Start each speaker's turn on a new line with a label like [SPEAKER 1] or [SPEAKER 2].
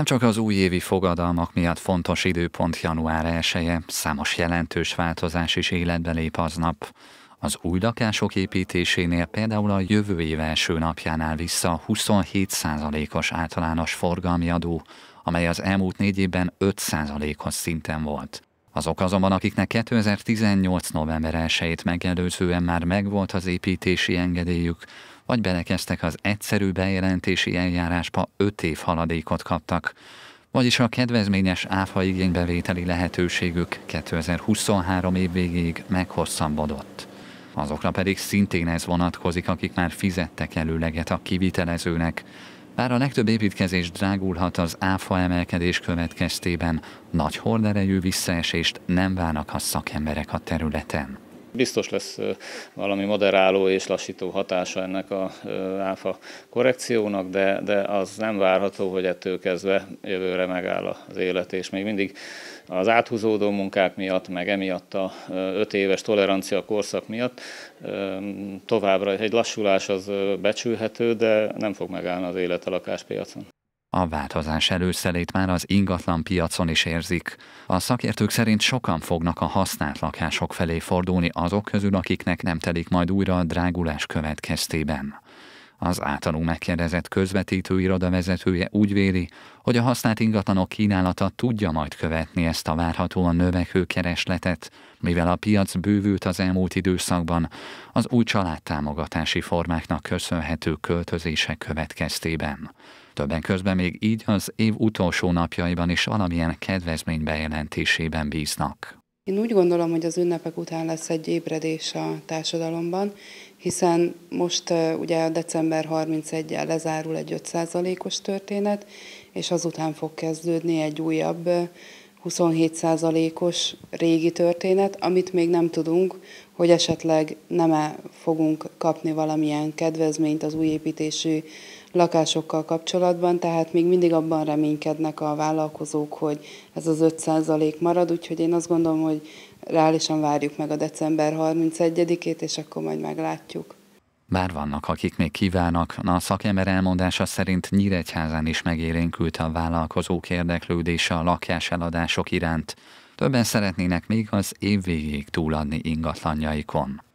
[SPEAKER 1] Nem csak az újévi fogadalmak miatt fontos időpont január 1 -e, számos jelentős változás is életbe lép aznap. Az új lakások építésénél például a jövő év első napjánál vissza 27%-os általános forgalmi adó, amely az elmúlt négy évben 5%-os szinten volt. Azok azonban, akiknek 2018. november 1 megelőzően már megvolt az építési engedélyük, vagy belekeztek az egyszerű bejelentési eljárásba 5 év haladékot kaptak. Vagyis a kedvezményes áfa igénybevételi lehetőségük 2023 év végéig meghosszabbodott. Azokra pedig szintén ez vonatkozik, akik már fizettek előleget a kivitelezőnek, bár a legtöbb építkezés drágulhat az áfa emelkedés következtében, nagy horderejű visszaesést nem várnak a szakemberek a területen.
[SPEAKER 2] Biztos lesz valami moderáló és lassító hatása ennek a áfa korrekciónak, de, de az nem várható, hogy ettől kezdve jövőre megáll az élet, és még mindig az áthúzódó munkák miatt, meg emiatt a 5 éves tolerancia korszak miatt továbbra egy lassulás az becsülhető, de nem fog megállni az élet a lakáspiacon.
[SPEAKER 1] A változás előszelét már az ingatlan piacon is érzik. A szakértők szerint sokan fognak a használt lakások felé fordulni azok közül, akiknek nem telik majd újra a drágulás következtében. Az általunk megkérdezett közvetítő iroda vezetője úgy véli, hogy a használt ingatlanok kínálata tudja majd követni ezt a várhatóan növekvő keresletet, mivel a piac bővült az elmúlt időszakban az új családtámogatási formáknak köszönhető költözések következtében. Többen közben még így az év utolsó napjaiban is valamilyen kedvezmény bejelentésében bíznak.
[SPEAKER 3] Én úgy gondolom, hogy az ünnepek után lesz egy ébredés a társadalomban, hiszen most ugye a december 31-jel lezárul egy 5%-os történet, és azután fog kezdődni egy újabb 27%-os régi történet, amit még nem tudunk, hogy esetleg nem -e fogunk kapni valamilyen kedvezményt az újépítésű lakásokkal kapcsolatban, tehát még mindig abban reménykednek a vállalkozók, hogy ez az 5% marad, úgyhogy én azt gondolom, hogy reálisan várjuk meg a december 31-ét, és akkor majd meglátjuk.
[SPEAKER 1] Bár vannak, akik még kívánnak, a szakember elmondása szerint Nyíregyházán is megélénkült a vállalkozók érdeklődése a lakáseladások iránt. Többen szeretnének még az év végéig túladni ingatlanjaikon.